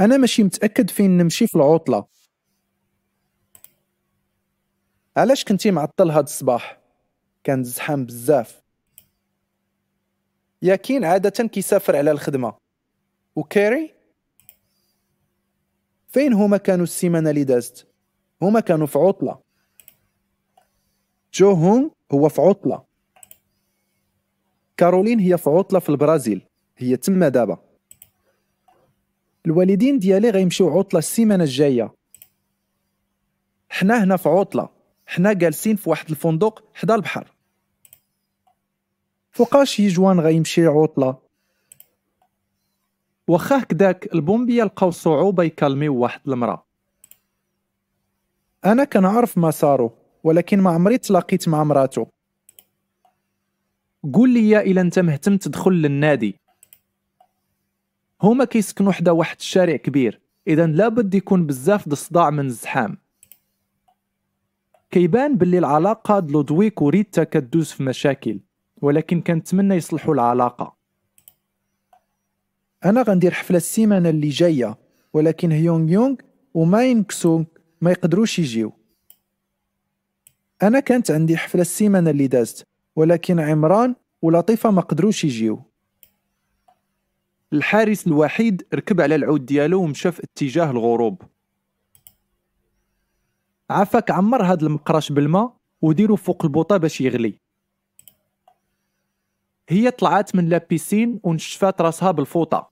انا ماشي متاكد فين نمشي في العطله علاش كنتي معطل هاد الصباح كان زحام بزاف ياكين عاده كيسافر على الخدمه وكيري فين هما كانوا السيمانه اللي دازت هما كانوا في عطله جو هون هو في عطله كارولين هي في عطله في البرازيل هي تما دابا الوالدين ديالي غيمشيو عطله السيمانه الجايه حنا هنا في عطله حنا جالسين في واحد الفندق حدا البحر فوقاش يجوان غيمشي عطله واخا هكداك البومبيه لقاو صعوبه يكالميو واحد المراه انا كنعرف مسارو ولكن ما عمري تلاقيت مع مراتو قول لي الا انت مهتم تدخل للنادي هما كيسكنوا حدا واحد الشارع كبير اذا لابد يكون بزاف د الصداع من الزحام كيبان باللي العلاقه د لودويك وريتا كدوز في مشاكل ولكن كنتمنى يصلحوا العلاقه انا غندير حفله السيمانه اللي جايه ولكن هيونغ يونغ وما ينكسونغ ما يقدروش يجيو انا كانت عندي حفله السيمانه اللي دازت ولكن عمران ولطيفه ما قدروش يجيو الحارس الوحيد ركب على العود ديالو ومشى في اتجاه الغروب عافاك عمر هاد المقراش بالماء وديرو فوق البوطه باش يغلي هي طلعت من لابيسين ونشفات راسها بالفوطه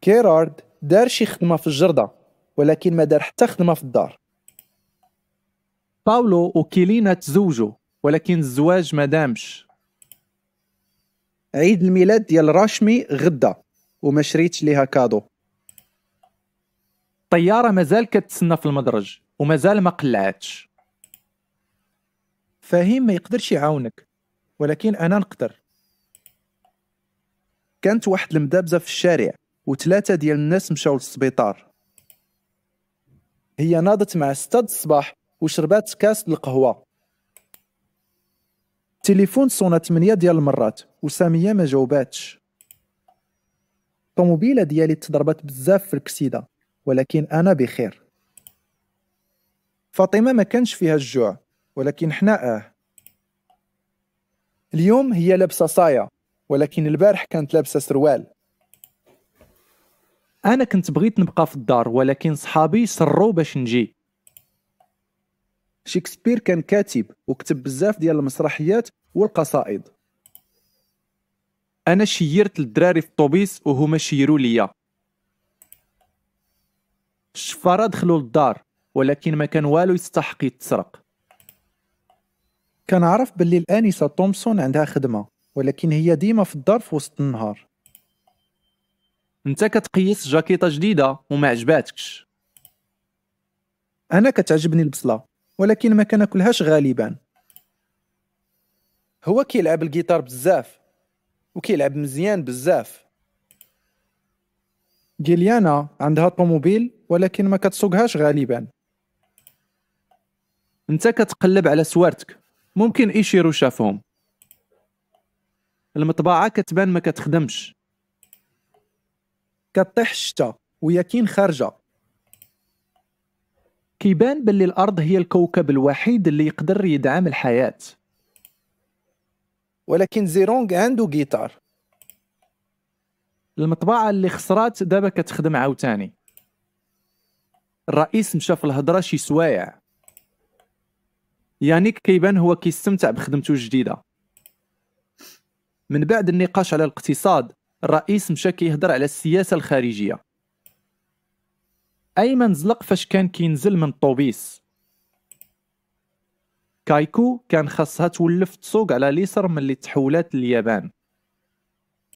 كيرارد دار شي خدمه في الجرده ولكن ما دار حتى خدمه في الدار باولو وكيلينا تزوجوا ولكن الزواج ما دامش عيد الميلاد ديال راشمي غدا وما شريتش ليها كادو طيارة مازال كتسنى في المدرج ومازال ما قلعتش فهيم ما يقدرش يعاونك ولكن أنا نقدر كانت واحد المدابزة في الشارع وثلاثة ديال الناس مشاو للسبيطار هي ناضت مع ستة الصباح وشربات كاس القهوة التليفون صونا 8 ديال المرات وساميه ما جاوباتش الطوموبيله ديالي تضربت بزاف في الكسيده ولكن انا بخير فاطمه ما كانش فيها الجوع ولكن حنا اه اليوم هي لابسه صايه ولكن البارح كانت لابسه سروال انا كنت بغيت نبقى في الدار ولكن صحابي سروا باش نجي شكسبير كان كاتب وكتب بزاف ديال المسرحيات والقصائد انا شيرت الدراري في الطوبيس وهما شيروا ليا الشفاره دخلوا للدار ولكن ما كان والو يستحق يتسرق كنعرف باللي الانسه تومسون عندها خدمه ولكن هي ديما في الدار في وسط النهار انت كتقيس جاكيطه جديده وما عجباتكش انا كتعجبني البصله ولكن ما كناكلهاش غالبا هو كيلعب الجيتار بزاف وكيلعب مزيان بزاف جيليانا عندها طوموبيل ولكن ما كتسوقهاش غالبا انت كتقلب على سوارتك ممكن ايشيرو شافهم المطبعه كتبان ما كتخدمش كطيح الشتا وياكين خارجه كيبان باللي الارض هي الكوكب الوحيد اللي يقدر يدعم الحياه ولكن زيرونغ عنده جيتار المطبعه اللي خسرات دابا كتخدم عاوتاني الرئيس مشى في الهضره شي سوايع يانيك كيبان هو كيستمتع بخدمته الجديده من بعد النقاش على الاقتصاد الرئيس مشى كيهضر على السياسه الخارجيه ايمن زلق فاش كان كينزل من الطوبيس كايكو كان خاصها تولف تسوق على اليسر اللي تحولات اليابان